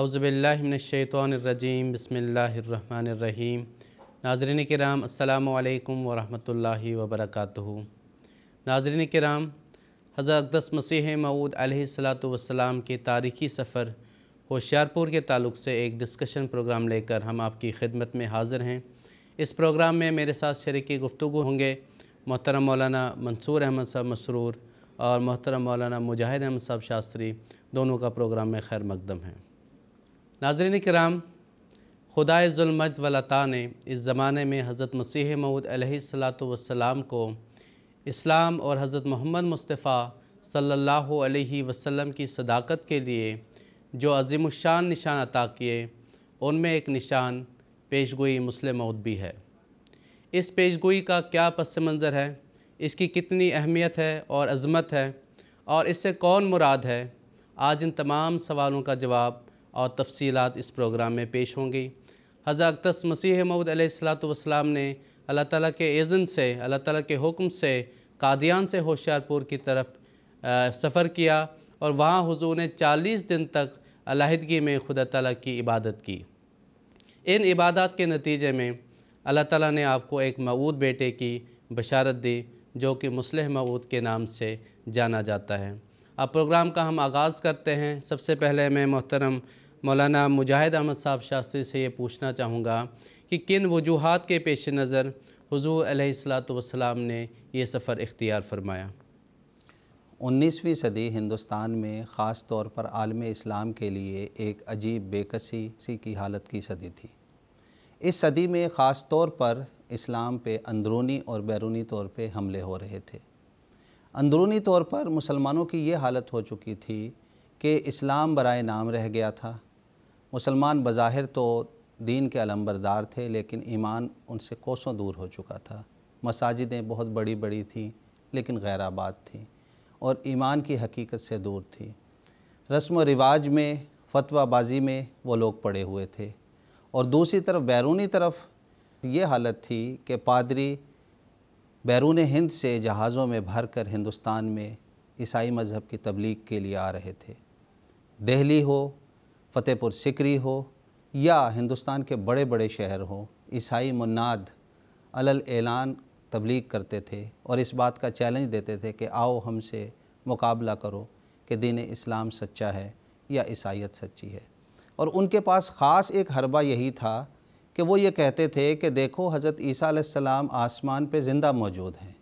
अवज़बिल्लाशैतरजीम बसमीम नाजरन कराम अल्लाम वरहल वबरक नाजरन कराम हज़रत दस मसीह मऊद सलाम के तारीख़ी सफ़र होशियारपुर के ताल्लुक से एक डिस्कशन प्रोग्राम लेकर हम आपकी खिदमत में हाज़िर हैं इस प्रोग्राम में मेरे साथ शर्क गुफ्तु होंगे मोहतरम मौलाना मंसूर अहमद साहब मसरूर और मोहतरम मौलाना मुजाहिद अहमद साहब शास्त्री दोनों का प्रोग्राम में खैर मकदम है नाजरन कराम जुलमज वलता ने इस ज़माने में हज़रत मसीह मऊद सलाम को इस्लाम और हज़रत मोहम्मद मुस्तफ़ा सल्लल्लाहु अलैहि वसल्लम की सदाकत के लिए जो अजीमशान निशान अता किए उनमें एक निशान पेश गोई मुस्लिम मऊद भी है इस पेश गोई का क्या पस मंज़र है इसकी कितनी अहमियत है और अज़मत है और इससे कौन मुराद है आज इन तमाम सवालों का जवाब और तफसीलत इस प्रोग्राम में पेश होंगी हज़ा अक्तस मसीह मऊद सलाम ने अल्लाह ताला के एज़न से अल्लाह ताला के हुक्म से कादियान से होशियारपुर की तरफ सफ़र किया और वहाँ हुजूर ने चालीस दिन तक अलाहदगी में खुदा ताला की इबादत की इन इबादत के नतीजे में अल्लाह ताला ने आपको एक मऊद बेटे की बशारत दी जो कि मुसलह मऊद के नाम से जाना जाता है अब प्रोग्राम का हम आगाज़ करते हैं सबसे पहले मैं मोहतरम मौलाना मुजाहिद अहमद साहब शास्त्री से ये पूछना चाहूँगा कि किन वजूहत के पेश नज़र हजूर वसलाम ने यह सफ़र इख्तियार फरमाया उन्नीसवीं सदी हिंदुस्तान में ख़ास तौर पर आलम इस्लाम के लिए एक अजीब बेकसी सी की हालत की सदी थी इस सदी में ख़ास तौर पर इस्लाम पे अंदरूनी और बैरूनी तौर पे हमले हो रहे थे अंदरूनी तौर पर मुसलमानों की ये हालत हो चुकी थी कि इस्लाम बरए नाम रह गया था मुसलमान बज़ाहिर तो दीन के अलंबरदार थे लेकिन ईमान उनसे कोसों दूर हो चुका था मसाजिदें बहुत बड़ी बड़ी थीं लेकिन गैर आबाद थीं और ईमान की हकीकत से दूर थी रस्म व रिवाज में फतवाबाजी में वो लोग पड़े हुए थे और दूसरी तरफ बैरूनी तरफ ये हालत थी कि पादरी बैरून हिंद से जहाज़ों में भर कर हिंदुस्तान में ईसाई मज़हब की तबलीग के लिए आ रहे थे दहली हो फ़तेहपुर सिकरी हो या हिंदुस्तान के बड़े बड़े शहर हो ईसाई मुन्नाद अलल ऐलान तबलीग करते थे और इस बात का चैलेंज देते थे कि आओ हमसे मुकाबला करो कि दीन इस्लाम सच्चा है या ईसाइत सच्ची है और उनके पास ख़ास एक हरबा यही था कि वो ये कहते थे कि देखो हज़रत ईसी सलाम आसमान पे ज़िंदा मौजूद हैं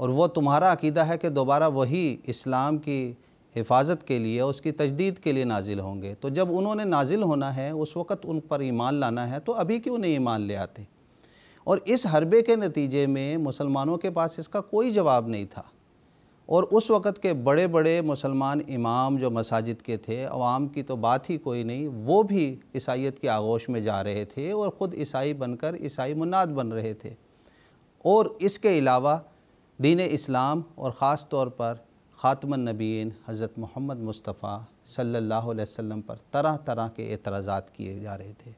और वो तुम्हारा अकीदा है कि दोबारा वही इस्लाम की हिफाजत के लिए उसकी तजदीद के लिए नाजिल होंगे तो जब उन्होंने नाजिल होना है उस वक़्त उन पर ईमान लाना है तो अभी क्यों नहीं ईमान ले आते और इस हरबे के नतीजे में मुसलमानों के पास इसका कोई जवाब नहीं था और उस वक़्त के बड़े बड़े मुसलमान इमाम जो मसाजिद के थे अवाम की तो बात ही कोई नहीं वो भी ईसाइत के आगोश में जा रहे थे और ख़ुद ईसाई बनकर ईसाई मुनाद बन रहे थे और इसके अलावा दीन इस्लाम और ख़ास तौर पर ख़ातमन नबीन हज़रत मोहम्मद मुस्तफ़ा सल्लल्लाहु अलैहि वसल्लम पर तरह तरह के एतराज़ा किए जा रहे थे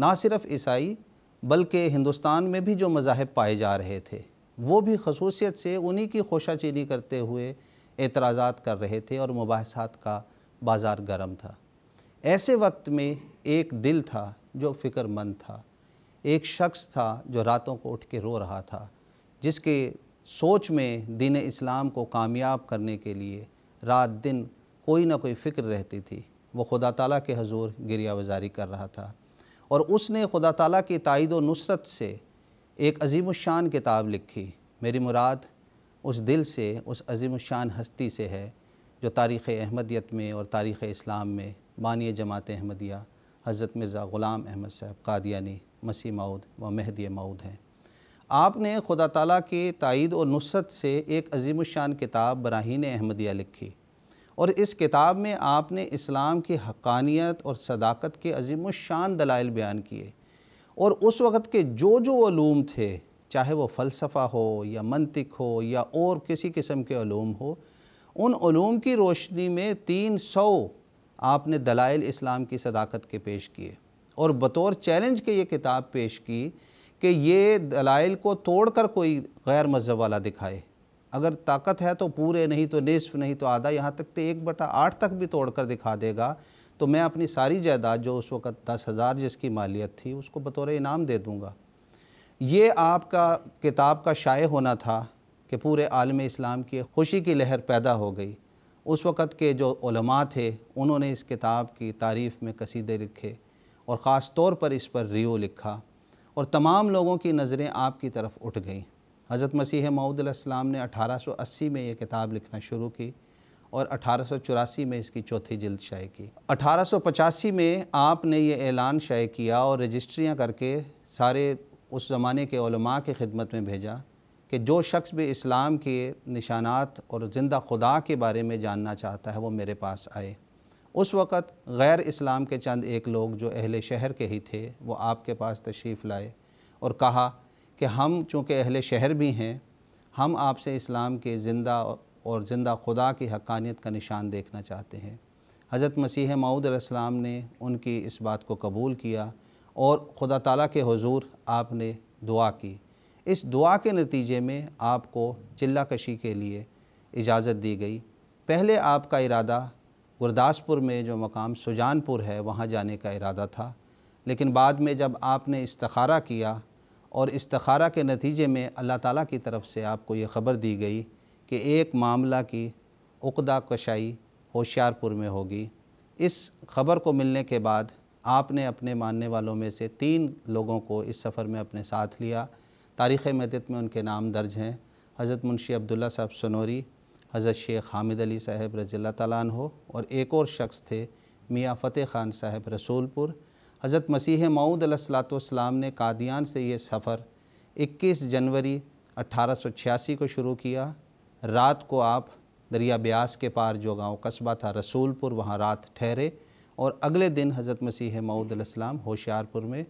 ना सिर्फ़ ईसाई बल्कि हिंदुस्तान में भी जो मज़ाहब पाए जा रहे थे वो भी खसूसियत से उन्हीं की खोशाचीनी करते हुए एतराज़ात कर रहे थे और मुबासात का बाज़ार गर्म था ऐसे वक्त में एक दिल था जो फ़िक्रमंद था एक शख्स था जो रातों को उठ के रो रहा था जिसके सोच में दीन इस्लाम को कामयाब करने के लिए रात दिन कोई ना कोई फ़िक्र रहती थी वो खुदा ताला के हजूर गिरियावजारी कर रहा था और उसने खुदा ताला की तायद व नुसरत से एक अजीम शान किताब लिखी मेरी मुराद उस दिल से उस अजीम शान हस्ती से है जो तारीख़ अहमदियत में और तारीख़ इस्लाम में बानिय जमात अहमदिया हज़रत मिर्ज़ा ग़ुलाम अहमद साहब कादियानी मसी मऊद व महदी मऊद हैं आपने खुदा तला के तइद और नुसरत से एक अजीम शान किताब बराहीन अहमदिया लिखी और इस किताब में आपने इस्लाम की हकानियत और सदाकत के अजीम शान दलाइल बयान किए और उस वक़्त के जो जो ूम थे चाहे वो फ़लसफ़ा हो या मनतिक हो या और किसी किस्म के ूम हो उन ूम की रोशनी में तीन सौ आपने दलाइल इस्लाम की सदाकत के पेश किए और बतौर चैलेंज के ये किताब पेश की कि ये दलाइल को तोड़ कर कोई गैर मज़हब वाला दिखाए अगर ताकत है तो पूरे नहीं तो नसफ़ नहीं तो आधा यहाँ तक तो एक बटा आठ तक भी तोड़ कर दिखा देगा तो मैं अपनी सारी जायदाद जो उस वक़्त दस हज़ार जिसकी मालियत थी उसको बतौर इनाम दे दूँगा ये आपका किताब का शाये होना था कि पूरे आलम इस्लाम की खुशी की लहर पैदा हो गई उस वक़्त के जो उलमा थे उन्होंने इस किताब की तारीफ़ में कसीदे लिखे और ख़ास तौर पर इस पर रियो लिखा और तमाम लोगों की नज़रें आपकी तरफ उठ गईं हज़रत मसीह मऊदम ने 1880 में ये किताब लिखना शुरू की और अठारह में इसकी चौथी जल्द शाये की अठारह में आपने ये ऐलान शाये किया और रजिस्ट्रियाँ करके सारे उस ज़माने के ओलमा की खिदमत में भेजा कि जो शख्स भी इस्लाम के निशानात और ज़िंदा खुदा के बारे में जानना चाहता है वो मेरे पास आए उस वक़्त गैर इस्लाम के चंद एक लोग जो अहल शहर के ही थे वो आपके पास तशरीफ़ लाए और कहा कि हम चूँकि अहल शहर भी हैं हम आपसे इस्लाम के ज़िंदा और ज़िंदा खुदा की हकानियत का निशान देखना चाहते हैं हज़रत मसीह माऊदम ने उनकी इस बात को कबूल किया और ख़ुदा तला के हजूर आपने दुआ की इस दुआ के नतीजे में आपको चिल्ला कशी के लिए इजाज़त दी गई पहले आपका इरादा गुरदासपुर में जो मकाम सुजानपुर है वहाँ जाने का इरादा था लेकिन बाद में जब आपने इस्तखारा किया और इस्तखारा के नतीजे में अल्लाह ताला की तरफ से आपको ये ख़बर दी गई कि एक मामला की उकदा कशाई होशियारपुर में होगी इस खबर को मिलने के बाद आपने अपने मानने वालों में से तीन लोगों को इस सफ़र में अपने साथ लिया तारीख़ मदत में उनके नाम दर्ज हैं हज़रत मुंशी अब्दुल्ला साहब सनोरी हज़रत शेख हामिद अली साहब रजील्ला तैन हो और एक और शख्स थे मियाँ फ़तेह ख़ान साहब रसूलपुर हज़रत मसीह मऊद अलसलाम ने कादियान से ये सफ़र 21 जनवरी 1886 को शुरू किया रात को आप दरिया ब्यास के पार जो गांव कस्बा था रसूलपुर वहाँ रात ठहरे और अगले दिन हज़रत मसीह मऊदलाम होशियारपुर में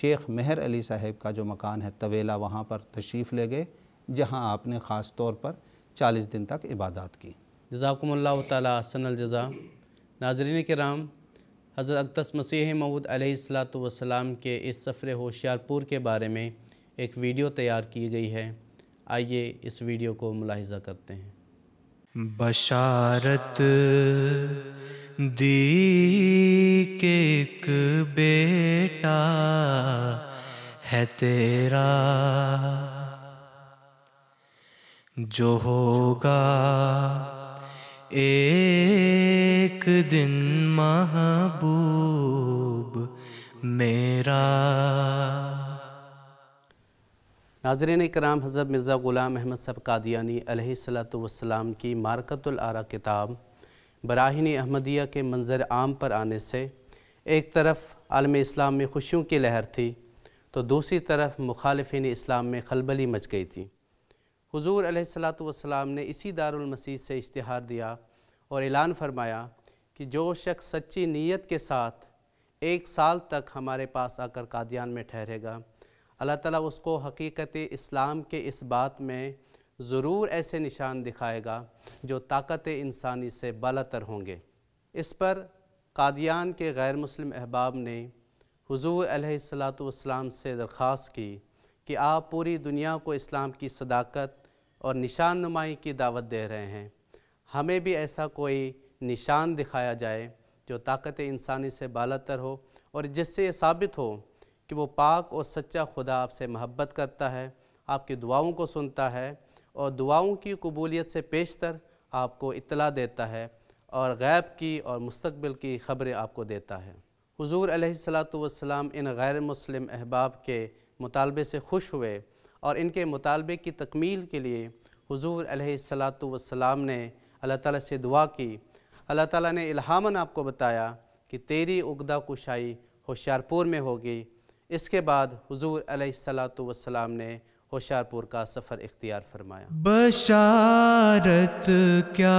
शेख मेहर अली साहब का जो मकान है तवेला वहाँ पर तशरीफ़ ले गए जहाँ आपने ख़ास तौर पर चालीस दिन तक इबादत की जजाकम्ला तसनजा नाजरीन के राम हज़रत अक्तस मसीह मऊद अलैहिस्सलातु वसलाम के इस सफ़र होशियारपुर के बारे में एक वीडियो तैयार की गई है आइए इस वीडियो को मुलाहिजा करते हैं बशारत दी के एक बेटा है तेरा जो होगा एक दिन महबूब मेरा नाजरन कराम हज़रत मिर्ज़ा ग़ुलाम अहमद सब कादियानी सलाम की आरा किताब बराहन अहमदिया के मंज़र आम पर आने से एक तरफ आलम इस्लाम में खुशियों की लहर थी तो दूसरी तरफ मुखालफिन इस्लाम में खलबली मच गई थी हजूर वसलाम ने इसी दारुलमसीह से इश्तहार दिया और ऐलान फरमाया कि जो शख्स सच्ची नीयत के साथ एक साल तक हमारे पास आकर कादियान में ठहरेगा अल्लाह ताला उसको हकीकत इस्लाम के इस बात में ज़रूर ऐसे निशान दिखाएगा जो ताकत इंसानी से बालतर होंगे इस पर कादियान के गैर मुस्लिम अहबाब ने हजूर सलाम से दरख्वास्त की कि आप पूरी दुनिया को इस्लाम की सदाकत और निशान नुमाई की दावत दे रहे हैं हमें भी ऐसा कोई निशान दिखाया जाए जो ताकत इंसानी से बालतर हो और जिससे ये साबित हो कि वो पाक और सच्चा खुदा आपसे महब्बत करता है आपकी दुआओं को सुनता है और दुआओं की कबूलियत से पेशतर आपको इतला देता है और गैब की और मुस्तबिल की ख़बरें आपको देता है हजूर अलैहिस्सलाम इन गैर मुस्लिम अहबाब के मुतालबे से खुश हुए और इनके मुतालबे की तकमील के लिए हजूर अलैहिस्सलाम ने अल्लाह ताला से दुआ की अल्लाह ताला ने इल्हामन आपको बताया कि तेरी उगदा कुशाई होशियारपुर में होगी इसके बाद हजूर सलाम ने होशियारपुर का सफ़र इख्तियार फरमाया बशारत क्या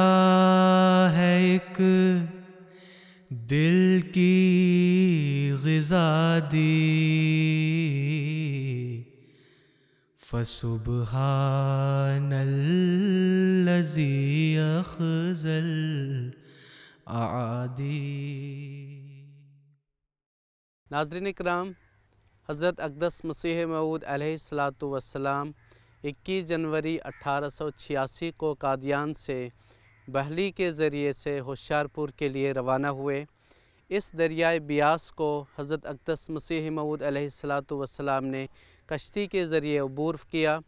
है एक दिल की गजा दी फसुबहानजी अखजल आदि नाजरीन कराम हज़रत अकदस मसीह मऊद सलाम 21 जनवरी 1886 को कादियान से बहली के ज़रिए से होशियारपुर के लिए रवाना हुए इस दरियाए ब्यास को हज़रत अकदस मसीह मऊद सलाम ने कश्ती के ज़रिए अबूर्फ किया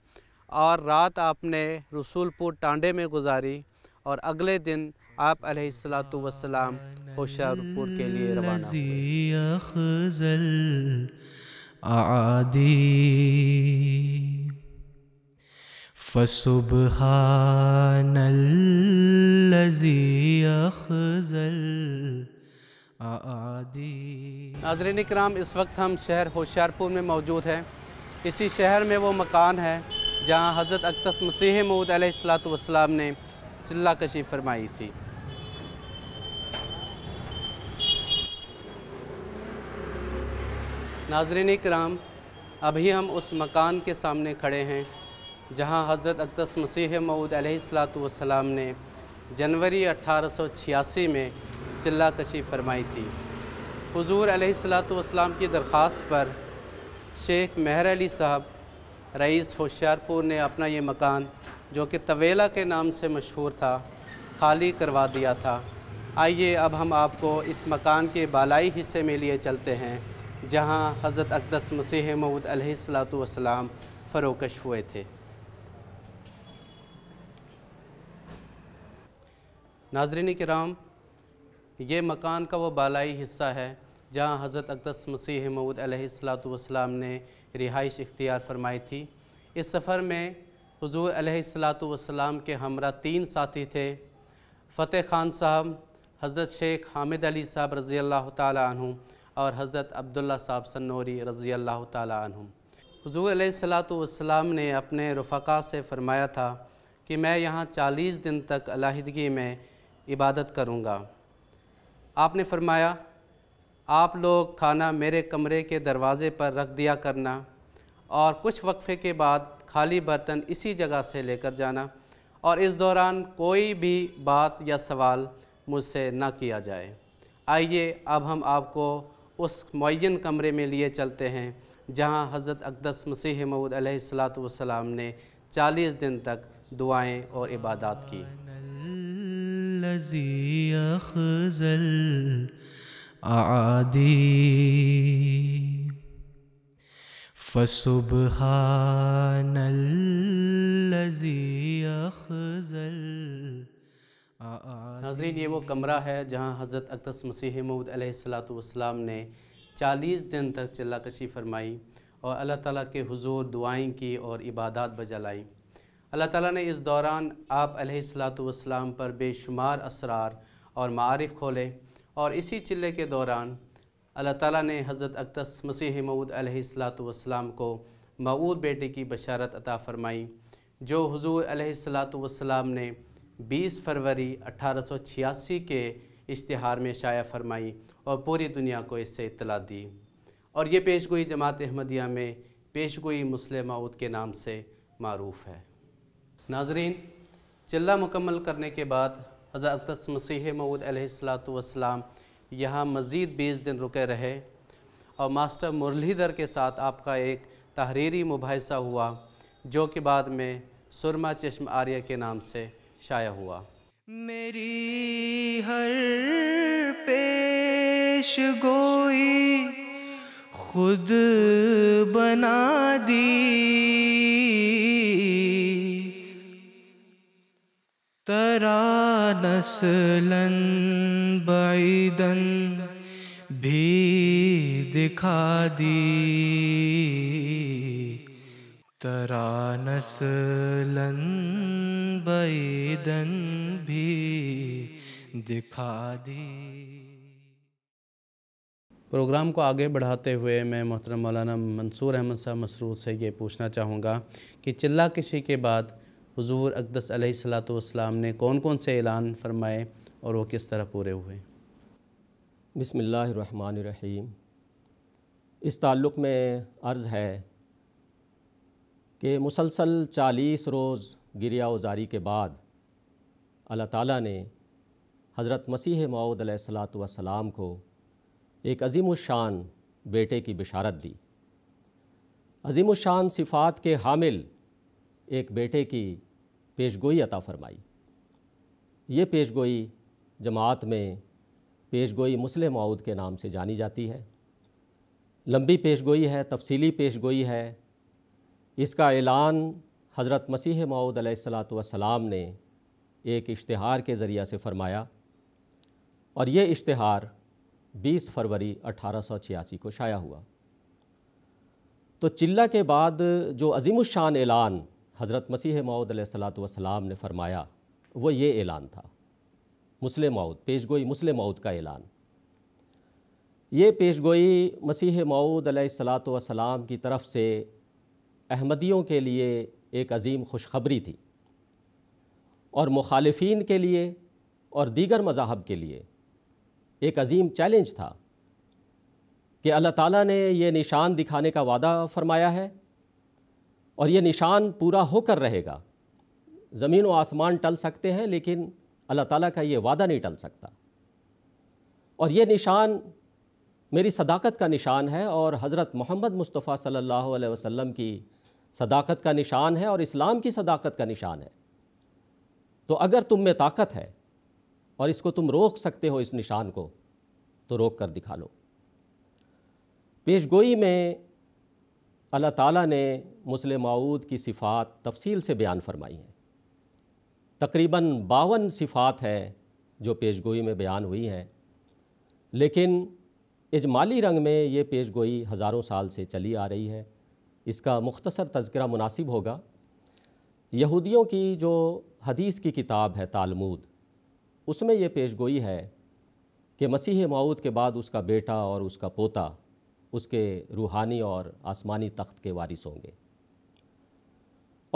और रात आपने रसूलपुर टांडे में गुजारी और अगले दिन आप सलाम होशियारपुर के लिए रवाना हुए आदि फसुबहानल्लज़ी अखजल नाजरन कराम इस वक्त हम शहर होशियारपुर में मौजूद हैं इसी शहर में वो मकान है जहाँ हज़रत अक्तस मसीह मऊद सलात वसलाम ने चिल्ला कशी फरमाई थी नाजरन कराम अभी हम उस मकान के सामने खड़े हैं जहां हज़रत अक्दस मसीह मऊद सलाम ने जनवरी 1886 में चिल्ला कशी फरमाई थी हजूर सलाम की दरख्वास पर शेख महर अली साहब रईस होशियारपुर ने अपना ये मकान जो कि तवेला के नाम से मशहूर था खाली करवा दिया था आइए अब हम आपको इस मकान के बालाई हिस्से में लिए चलते हैं जहाँ हज़रत अकदस मसीह मऊद सलाम फ़रोकश हुए थे नाजरीन कराम ये मकान का वो बालाई हिस्सा है जहाँ हज़रत अकदस मसीह मऊद सलाम ने रिहाइश इख्तियार फरमाई थी इस सफ़र में हजूर सलाम के हमरा तीन साथी थे फ़तेह ख़ान साहब हज़रत शेख हामिद अली साहब रज़ी अल्लाह तु और हज़रत अब्दुल्ला साहब सन्नौरी रज़ी अल्लाह तुम हजूर सलाम ने अपने रफ़ा से फ़रमाया था कि मैं यहाँ चालीस दिन तक अलीहदगी में इबादत करूँगा आपने फ़रमाया आप लोग खाना मेरे कमरे के दरवाज़े पर रख दिया करना और कुछ वक्फ़े के बाद खाली बर्तन इसी जगह से लेकर जाना और इस दौरान कोई भी बात या सवाल मुझसे ना किया जाए आइए अब हम आपको उस मुन कमरे में लिए चलते हैं जहाँ हज़रत अकदस मसीह मऊद सलाम ने चालीस दिन तक दुआएँ और इबादत की आदि लजी अखज़ल नाजरीन ये वो कमरा है जहाँ हज़रत अकदस मसीह मऊद वसलाम ने चालीस दिन तक चिल्ला कशी फरमाई और अल्लाह ताला के हुजूर दुआएं की और इबादत बजा लाई अल्लाह ताला ने इस दौरान आप वसलाम पर बेशुमार असरार और मारफ़ खोले और इसी चिल्ले के दौरान अल्लाह ताला ने हज़रत अकदस मसीह मऊद वसलाम को मऊद बेटे की बशारत अता फ़रमाई जो हजूर सलात ने 20 फरवरी 1886 के इश्तहार में शाया फरमाई और पूरी दुनिया को इससे इतला दी और ये पेश गोई जमात अहमदिया में पेश गोई मुस्लिम मऊद के नाम से मरूफ़ है नाजरीन चिल्ला मुकम्मल करने के बाद हज़रत मसीह मऊद अलैहिस्सलाम यहाँ मज़ीद बीस दिन रुके रहे और मास्टर मुरलीधर के साथ आपका एक तहरीरी मुबासा हुआ जो कि बाद में सुरमा चश्म आर्य के नाम से शाया हुआ मेरी हर पेश गोई खुद बना दी तरा नसलन बैदन भी दिखा दी तरानस लन बैदन भी दिखा दी प्रोग्राम को आगे बढ़ाते हुए मैं मोहतरम मौलाना मंसूर अहमद साहब मसरूर से ये पूछना चाहूँगा कि चिल्ला किसी के बाद हजूर अकदस सलाम ने कौन कौन से ऐलान फरमाए और वो किस तरह पूरे हुए बिसमीम इस ताल्लुक़ में अर्ज़ है कि मुसलसल चालीस रोज़ गिरिया उजारी के बाद अल्लाह ताला ने हज़रत मसीह माऊद सलाम को एक अजीम शान बेटे की बिशारत दी अजीम शान सिफ़ात के हामिल एक बेटे की पेशगोई अता फ़रमाई ये पेशगोई जमात में पेशगोई मुसल मऊद के नाम से जानी जाती है लंबी पेशगोई है तफसीली पेशगोई है इसका ऐलान हज़रत मसीह मऊद सलाम ने एक इश्तहार के ज़रिए से फ़रमाया और ये इश्तहार 20 फरवरी अठारह को शाया हुआ तो चिल्ला के बाद जो अजीम शान ऐलान हज़रत मसीह मऊद सलाम ने फ़रमाया वो ये ऐलान था मुस्लिम मऊद पेश गोई मुस्लिम मऊद का ऐलान ये पेश गोई मसीह मऊद सलाम की तरफ से अहमदियों के लिए एक अजीम खुशखबरी थी और मुखालफी के लिए और दीगर मजाहब के लिए एक अजीम चैलेंज था कि अल्लाह ताला ने यह निशान दिखाने का वादा फरमाया है और ये निशान पूरा होकर रहेगा ज़मीन व आसमान टल सकते हैं लेकिन अल्लाह ताला का ये वादा नहीं टल सकता और ये निशान मेरी सदाकत का निशान है और हज़रत मोहम्मद मुस्तफ़ा सल्लल्लाहु अलैहि वसल्लम की सदाकत का निशान है और इस्लाम की सदाकत का निशान है तो अगर तुम में ताकत है और इसको तुम रोक सकते हो इस निशान को तो रोक कर दिखा लो पेश गोई में अल्लाह ताला ने मुस्लिम मऊद की सिफ़ात तफसील से बयान फरमाई हैं तकरीबन बावन सिफ़ात हैं जो पेश गोई में बयान हुई हैं लेकिन इजमाली रंग में ये पेश गोई हज़ारों साल से चली आ रही है इसका मुख्तसर तस्करा मुनासिब होगा यहूदियों की जो हदीस की किताब है तालमूद उसमें यह पेश गोई है कि मसीह मऊद के बाद उसका बेटा और उसका पोता उसके रूहानी और आसमानी तख्त के वारिस होंगे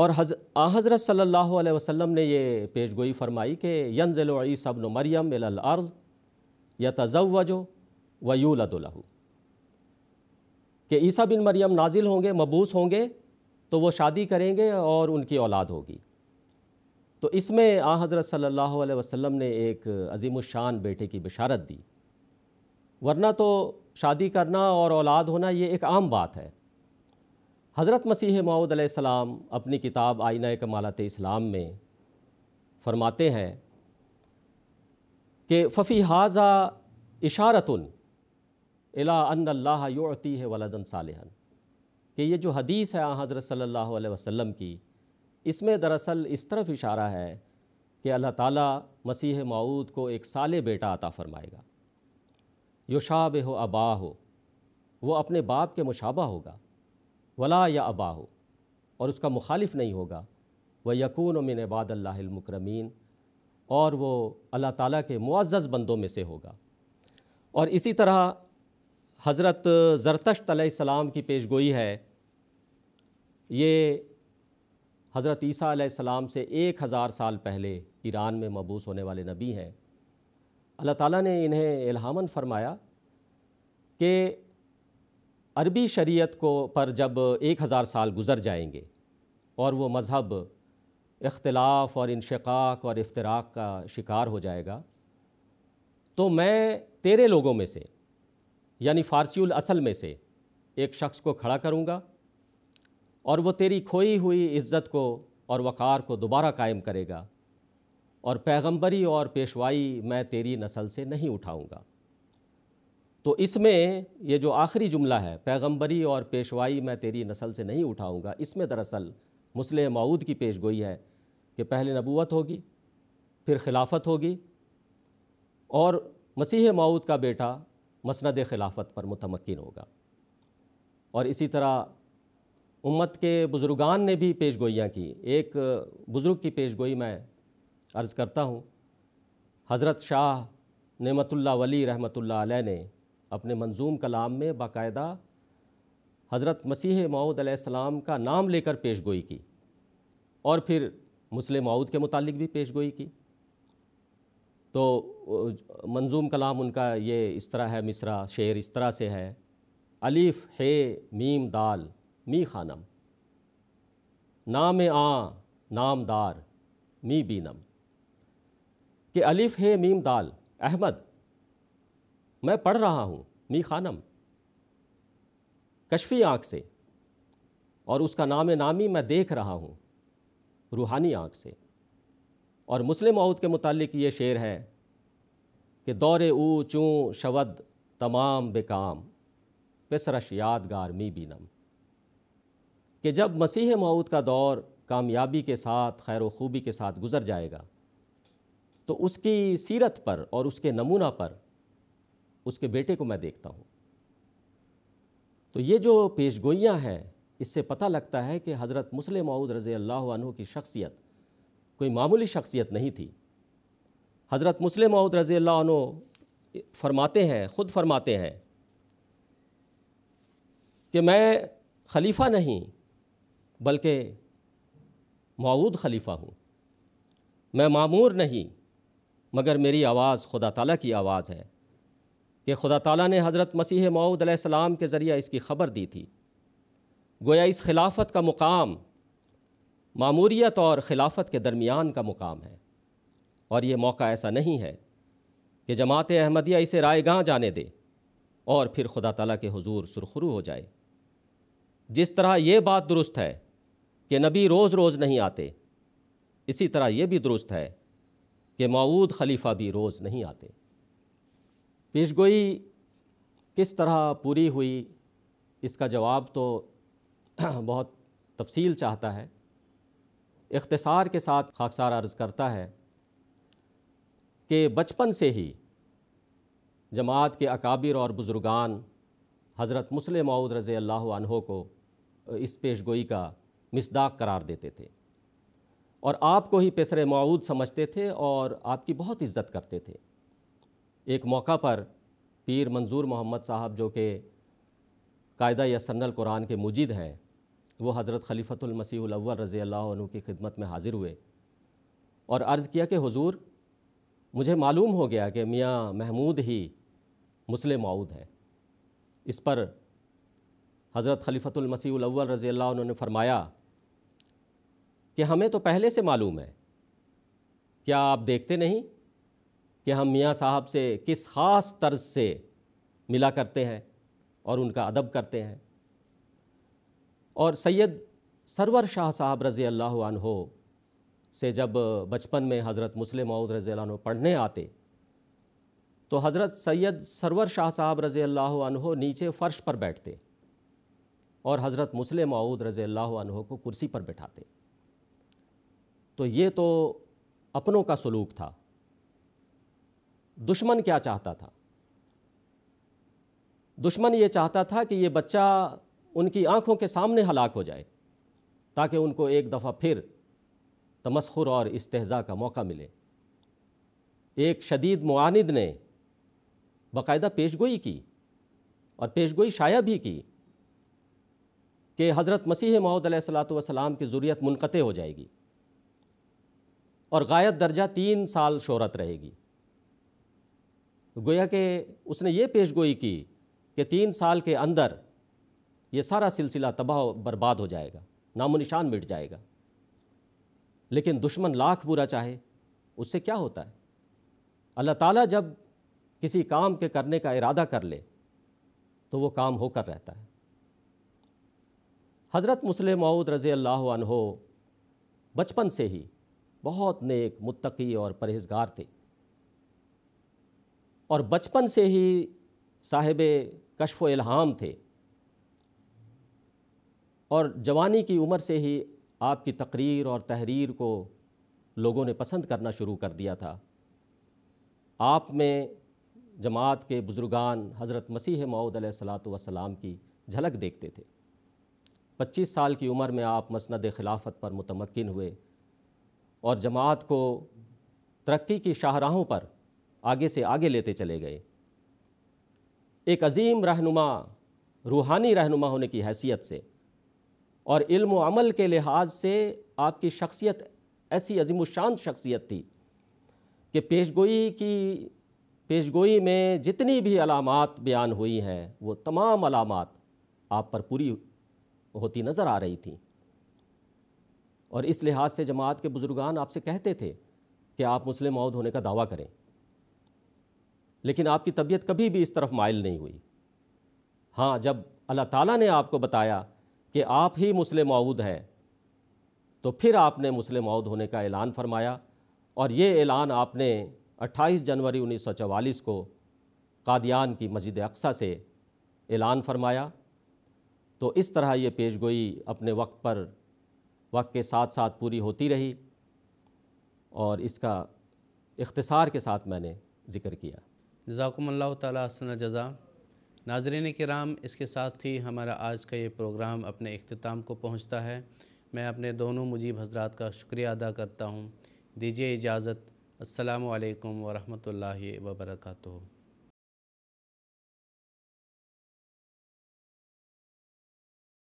और हज आ हज़रत सल्ला वसम ने यह पेश गोई फरमाई कि यनज़ल ईसबन मरियम अर्ज़ या तजवजो व यूलदुलहू कि ईसा बिन मरियम नाजिल होंगे मबूस होंगे तो वो शादी करेंगे और उनकी औलाद होगी तो इसमें आ हज़रत अलैहि वसम ने एक अजीम शान बेटे की बशारत दी वरना तो शादी करना और औलाद होना ये एक आम बात है हज़रत मसीह सलाम अपनी किताब आइना कमालत इस्लाम में फ़रमाते हैं कि फ़फ़ी हाजा इशारतन अला अल्लाह है वलदन सालहन कि ये जो हदीस है हज़रत सल्लल्लाहु अलैहि वसल्लम की इसमें दरअसल इस तरफ इशारा है कि अल्लाह ताला मसीह माऊद को एक साले बेटा अता फ़रमाएगा योशाब हो अबा हो वो अपने बाप के मुशाबा होगा वला या अबा हो और उसका मुखालिफ नहीं होगा वह यकून मिन इबाद और वो अल्लाह ताला के मुआज़ बंदों में से होगा और इसी तरह हज़रत जरतश्त सलाम की पेश गोई है ये हज़रत ईसा सलाम से एक हज़ार साल पहले ईरान में मबूस होने वाले नबी हैं अल्लाह ताला ने इन्हें इल्हामन फरमाया कि अरबी शरीयत को पर जब एक हज़ार साल गुज़र जाएंगे और वो मज़हब इख्तलाफ और इनशक़ाक और इफ्तराक का शिकार हो जाएगा तो मैं तेरे लोगों में से यानी फ़ारसी असल में से एक शख्स को खड़ा करूँगा और वो तेरी खोई हुई इज़्ज़त को और वक़ार को दोबारा कायम करेगा और पैगंबरी और पेशवाई मैं तेरी नस्ल से नहीं उठाऊँगा तो इसमें ये जो आखिरी जुमला है पैगंबरी और पेशवाई मैं तेरी नस्ल से नहीं उठाऊँगा इसमें दरअसल मुसल मऊद की पेश गोई है कि पहले नबूत होगी फिर खिलाफत होगी और मसीह मऊद का बेटा मसंद खिलाफत पर मतमकिन होगा और इसी तरह उम्मत के बुज़ुर्गान ने भी पेश गोइयाँ की एक बुज़ुर्ग की पेश गोई मैं अर्ज़ करता हूँ हज़रत शाह नमतुल्ला वली रहमतुल्ला अलैह ने अपने मंजूम कलाम में बाकायदा हज़रत मसीह माऊदम का नाम लेकर पेश गोई की और फिर मुस्लिम माऊद के मुतालिक भी पेश गोई की तो मंजूम कलाम उनका ये इस तरह है मिसरा शेर इस तरह से है अलिफ हे मीम दाल मी खानम नाम आ दार मी बीनम के अलिफ है मीम दाल अहमद मैं पढ़ रहा हूँ मी खानम कशफी आँख से और उसका नाम नामी मैं देख रहा हूँ रूहानी आँख से और मुस्लिम अहद के मुतालिक ये शेर है कि दौरे ऊ चूँ शवद तमाम बेकाम पिसरश यादगार मी बीनम कि जब मसीह मऊद का दौर कामयाबी के साथ खैर खूबी के साथ गुज़र जाएगा तो उसकी सीरत पर और उसके नमूना पर उसके बेटे को मैं देखता हूँ तो ये जो पेशगोइयाँ हैं इससे पता लगता है कि हज़रत मुस्लिम मऊद रज़ी अल्लाह की शख्सियत कोई मामूली शख्सियत नहीं थी हज़रत मुस्लिम मऊद रज़ी अल्लाह फरमाते हैं ख़ुद फरमाते हैं कि मैं खलीफ़ा नहीं बल्कि मऊद खलीफ़ा हूँ मैं मामूर नहीं मगर मेरी आवाज़ खुदा ताला की आवाज़ है कि खुदा ताला ने हज़रत मसीह मऊद के ज़रिए इसकी ख़बर दी थी गोया इस खिलाफत का मुकाम मामूरीत और ख़िलाफ़त के दरमियान का मुकाम है और ये मौका ऐसा नहीं है कि जमात अहमदिया इसे रायगां जाने दे और फिर खुदा तला के हजूर सुरखरू हो जाए जिस तरह ये बात दुरुस्त है कि नबी रोज़ रोज़ नहीं आते इसी तरह ये भी दुरुस्त है कि मऊद खलीफा भी रोज़ नहीं आते पेश गोई किस तरह पूरी हुई इसका जवाब तो बहुत तफसील चाहता है इख्तसार के साथ खाकसार अर्ज करता है कि बचपन से ही जमात के अकाबिर और बुज़ुर्गान हज़रत मुसल मऊद रज़ अल्लाह को इस पेश गोई का मिसदाक करार देते थे और आपको ही पेसर मऊद समझते थे और आपकी बहुत इज्जत करते थे एक मौका पर पीर मंजूर मोहम्मद साहब जो कि कायदा या सन्नल कुरान के मुजिद हैं वो हज़रत ख़लीफ़तमसीहल रज़ी अल्लाह की खिदमत में हाज़िर हुए और अर्ज़ किया कि हुजूर मुझे मालूम हो गया कि मियाँ महमूद ही मुस्लिम मऊद है इस पर हज़रत ख़लीफ़तमसीहल रज़ी अल्लाह उन्होंने फ़रमाया कि हमें तो पहले से मालूम है क्या आप देखते नहीं कि हम मियाँ साहब से किस ख़ास तर्ज से मिला करते हैं और उनका अदब करते हैं और सैयद सरवर शाह साहब रज़ी अल्लाह अनहो से जब बचपन में हज़रत मुस्लिम मऊद रज़ी अनहो पढ़ने आते तो हज़रत सैयद सरवर शाह साहब रज़ी अल्लाह अनहो नीचे फ़र्श पर बैठते और हज़रत मुस्लिम मऊद रज़ी अल्लाह को कुर्सी पर बैठाते तो ये तो अपनों का सलूक था दुश्मन क्या चाहता था दुश्मन ये चाहता था कि ये बच्चा उनकी आंखों के सामने हलाक हो जाए ताकि उनको एक दफ़ा फिर तमस्खुर और इस्तेजा का मौका मिले एक शदीद मानद ने बाकायदा पेशगोई की और पेशगोई शाया भी की कि हज़रत मसीह महदलाम की ज़रूरत मुनक़ हो जाएगी और गायत दर्जा तीन साल शहरत रहेगी गोया कि उसने ये पेशगोई की कि तीन साल के अंदर ये सारा सिलसिला तबाह बर्बाद हो जाएगा नामो निशान मिट जाएगा लेकिन दुश्मन लाख बुरा चाहे उससे क्या होता है अल्लाह ताला जब किसी काम के करने का इरादा कर ले तो वो काम होकर रहता है हज़रत मुसल मऊद रज़ी अल्लाह अनहो बचपन से ही बहुत नेक मुत्तकी और परहेजगार थे और बचपन से ही साहिब कशफ़ इल्हाम थे और जवानी की उम्र से ही आपकी तकरीर और तहरीर को लोगों ने पसंद करना शुरू कर दिया था आप में जमात के बुज़ुर्गान हज़रत मसीह मऊद सलाम की झलक देखते थे 25 साल की उम्र में आप मसंद खिलाफत पर मतमकिन हुए और जमात को तरक्की की शाहराहों पर आगे से आगे लेते चले गए एक अजीम रहनुमा रूहानी रहनुमा होने की हैसियत से और इल्म अमल के लिहाज से आपकी शख्सियत ऐसी अजीम अजीमशान शख्सियत थी कि पेशगोई की पेशगोई में जितनी भी अलामत बयान हुई हैं वो तमाम अलामत आप पर पूरी होती नज़र आ रही थी और इस लिहाज से जमात के बुज़ुर्गान आपसे कहते थे कि आप मुस्लिम मौत होने का दावा करें लेकिन आपकी तबीयत कभी भी इस तरफ माइल नहीं हुई हाँ जब अल्लाह ताला ने आपको बताया कि आप ही मुस्लिम मऊद हैं तो फिर आपने मुस्लिम मऊद होने का ऐलान फरमाया और ये ऐलान आपने 28 जनवरी 1944 को कादियान की मस्जिद अक्सा से ऐलान फरमाया तो इस तरह ये पेश गोई अपने वक्त पर वक्त के साथ साथ पूरी होती रही और इसका इख्तसार के साथ मैंने ज़िक्र किया जजाकम्ला तसन जजा नाजरन कराम इसके साथ ही हमारा आज का ये प्रोग्राम अपने अख्ताम को पहुँचता है मैं अपने दोनों मुजीब हजरात का शुक्रिया अदा करता हूँ दीजिए इजाज़त असलकम वरहल वर्का